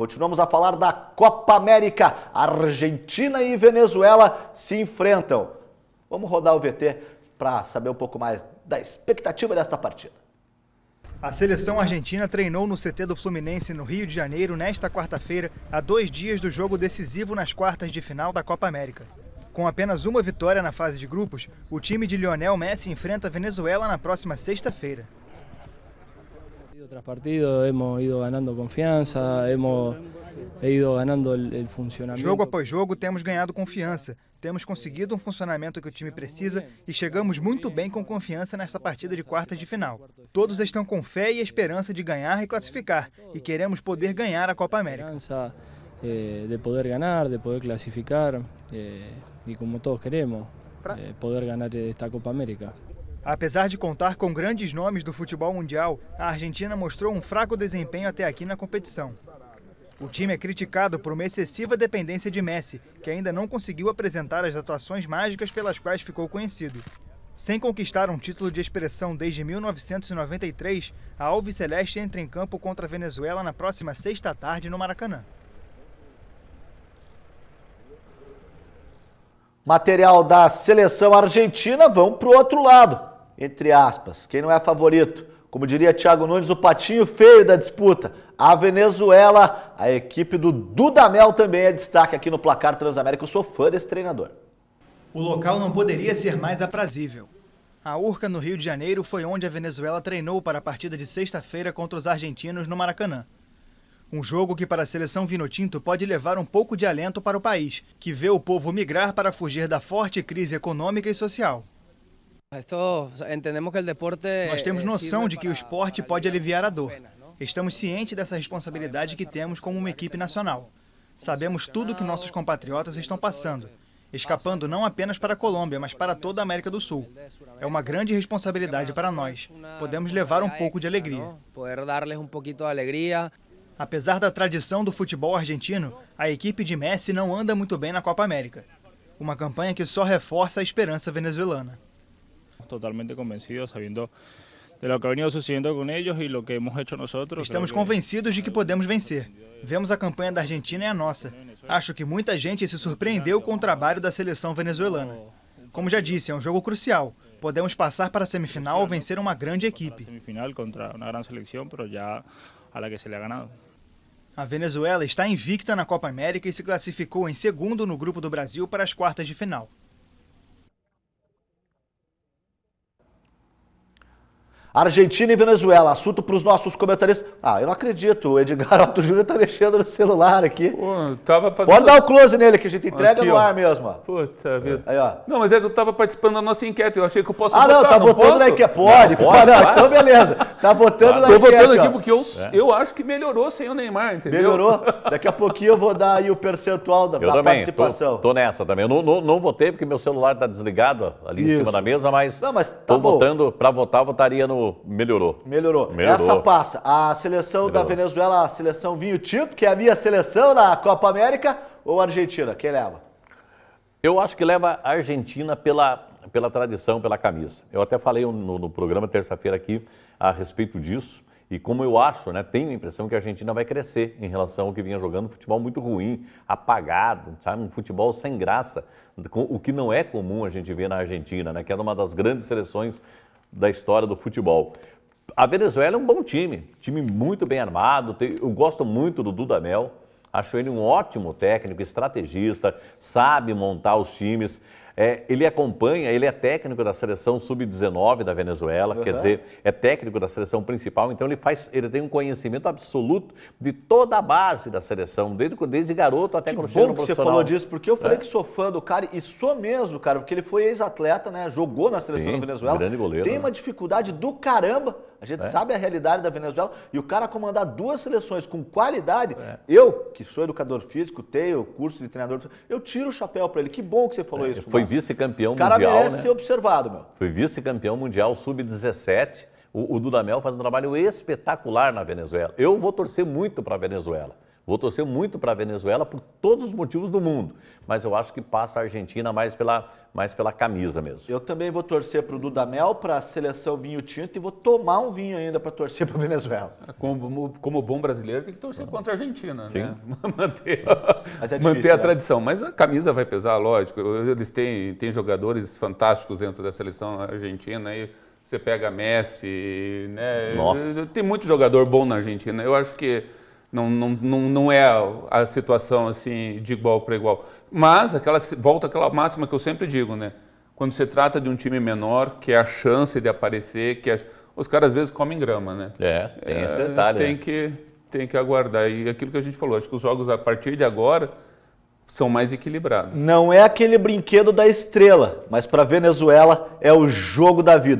Continuamos a falar da Copa América. Argentina e Venezuela se enfrentam. Vamos rodar o VT para saber um pouco mais da expectativa desta partida. A seleção argentina treinou no CT do Fluminense no Rio de Janeiro nesta quarta-feira, a dois dias do jogo decisivo nas quartas de final da Copa América. Com apenas uma vitória na fase de grupos, o time de Lionel Messi enfrenta a Venezuela na próxima sexta-feira. Tras partido hemos ido ganando hemos ido ganando Jogo após jogo temos ganhado confiança. Temos conseguido um funcionamento que o time precisa e chegamos muito bem com confiança nesta partida de quartas de final. Todos estão com fé e esperança de ganhar e classificar e queremos poder ganhar a Copa América. Eh, de poder ganhar, de poder classificar e eh, como todos queremos, eh, poder ganhar esta Copa América. Apesar de contar com grandes nomes do futebol mundial, a Argentina mostrou um fraco desempenho até aqui na competição. O time é criticado por uma excessiva dependência de Messi, que ainda não conseguiu apresentar as atuações mágicas pelas quais ficou conhecido. Sem conquistar um título de expressão desde 1993, a Alves Celeste entra em campo contra a Venezuela na próxima sexta tarde no Maracanã. Material da seleção argentina vão para o outro lado entre aspas, quem não é favorito, como diria Thiago Nunes, o patinho feio da disputa, a Venezuela, a equipe do Dudamel também é destaque aqui no placar Transamérica. Eu sou fã desse treinador. O local não poderia ser mais aprazível. A Urca, no Rio de Janeiro, foi onde a Venezuela treinou para a partida de sexta-feira contra os argentinos no Maracanã. Um jogo que, para a seleção Vinotinto, pode levar um pouco de alento para o país, que vê o povo migrar para fugir da forte crise econômica e social. Nós temos eh, noção de que o esporte pode aliviar a dor. Estamos cientes dessa responsabilidade que temos como uma equipe nacional. Sabemos tudo que nossos compatriotas estão passando, escapando não apenas para a Colômbia, mas para toda a América do Sul. É uma grande responsabilidade para nós. Podemos levar um pouco de alegria. Poder dar-lhes um pouquinho de alegria. Apesar da tradição do futebol argentino, a equipe de Messi não anda muito bem na Copa América. Uma campanha que só reforça a esperança venezuelana. Totalmente convencido, sabendo de lo que ha venido sucediendo con ellos y lo que hemos hecho nosotros. Estamos convencidos de que podemos vencer. Vemos a campanha da Argentina e a nossa. Acho que muita gente se surpreendeu com o trabalho da seleção venezuelana. Como já disse, é um jogo crucial. Podemos passar para a semifinal ou vencer uma grande equipe. Semifinal contra uma grande seleção, mas já a que se lhe ha ganado. A Venezuela está invicta na Copa América e se classificou em segundo no grupo do Brasil para as quartas de final. Argentina e Venezuela, assunto para os nossos comentaristas. Ah, eu não acredito, o Edgar Otto Júnior está mexendo no celular aqui. Pô, tava fazendo... Pode dar o um close nele que a gente entrega aqui, no ó. ar mesmo. Puta é. vida. Aí, ó. Não, mas é que eu tava participando da nossa enquete, eu achei que eu posso ah, votar. Ah, não, tá não votando posso? na enquete. Pode, não, pode, não, então beleza. Tá votando ah, na enquete. Tô votando aqui ó. porque eu, é. eu acho que melhorou sem o Neymar, entendeu? Melhorou? Daqui a pouquinho eu vou dar aí o percentual da, eu da também, participação. Tô, tô nessa também. Eu não, não, não, votei porque meu celular tá desligado ali Isso. em cima da mesa, mas, não, mas tá tô votando, para votar, votaria no melhorou? Melhorou. melhorou. Essa passa. A seleção melhorou. da Venezuela, a seleção vinho tinto, que é a minha seleção na Copa América, ou Argentina? Quem leva? Eu acho que leva a Argentina pela, pela tradição, pela camisa. Eu até falei no, no programa terça-feira aqui a respeito disso. E como eu acho, né, tenho a impressão que a Argentina vai crescer em relação ao que vinha jogando, futebol muito ruim, apagado, sabe? um futebol sem graça, o que não é comum a gente ver na Argentina, né, que era uma das grandes seleções da história do futebol. A Venezuela é um bom time, time muito bem armado. Eu gosto muito do Dudamel, acho ele um ótimo técnico, estrategista, sabe montar os times. É, ele acompanha, ele é técnico da seleção sub-19 da Venezuela, uhum. quer dizer, é técnico da seleção principal, então ele faz, ele tem um conhecimento absoluto de toda a base da seleção, desde, desde garoto até quando chegou no profissional. Que você falou disso, porque eu falei é? que sou fã do cara e sou mesmo, cara, porque ele foi ex-atleta, né? Jogou na seleção Sim, da Venezuela. Grande goleiro. Tem né? uma dificuldade do caramba a gente é. sabe a realidade da Venezuela e o cara comandar duas seleções com qualidade, é. eu, que sou educador físico, tenho curso de treinador, eu tiro o chapéu para ele. Que bom que você falou é. isso. Foi vice-campeão mundial. O cara merece né? ser observado, meu. Foi vice-campeão mundial sub-17. O, o Dudamel faz um trabalho espetacular na Venezuela. Eu vou torcer muito para a Venezuela. Vou torcer muito para a Venezuela por todos os motivos do mundo, mas eu acho que passa a Argentina mais pela, mais pela camisa mesmo. Eu também vou torcer para o Dudamel, para a seleção vinho tinto e vou tomar um vinho ainda para torcer para a Venezuela. É, como, como, bom brasileiro, tem que torcer uhum. contra a Argentina, Sim. né? manter, é difícil, manter a né? tradição. Mas a camisa vai pesar, lógico. Eles têm, têm jogadores fantásticos dentro da seleção argentina e você pega Messi, né? Nossa. Tem muito jogador bom na Argentina. Eu acho que não, não, não, é a situação assim de igual para igual. Mas aquela, volta aquela máxima que eu sempre digo, né? Quando se trata de um time menor, que é a chance de aparecer, que é... os caras às vezes comem grama, né? É, tem é, esse detalhe. Tem, né? que, tem que aguardar. E aquilo que a gente falou, acho que os jogos a partir de agora são mais equilibrados. Não é aquele brinquedo da estrela, mas para Venezuela é o jogo da vida.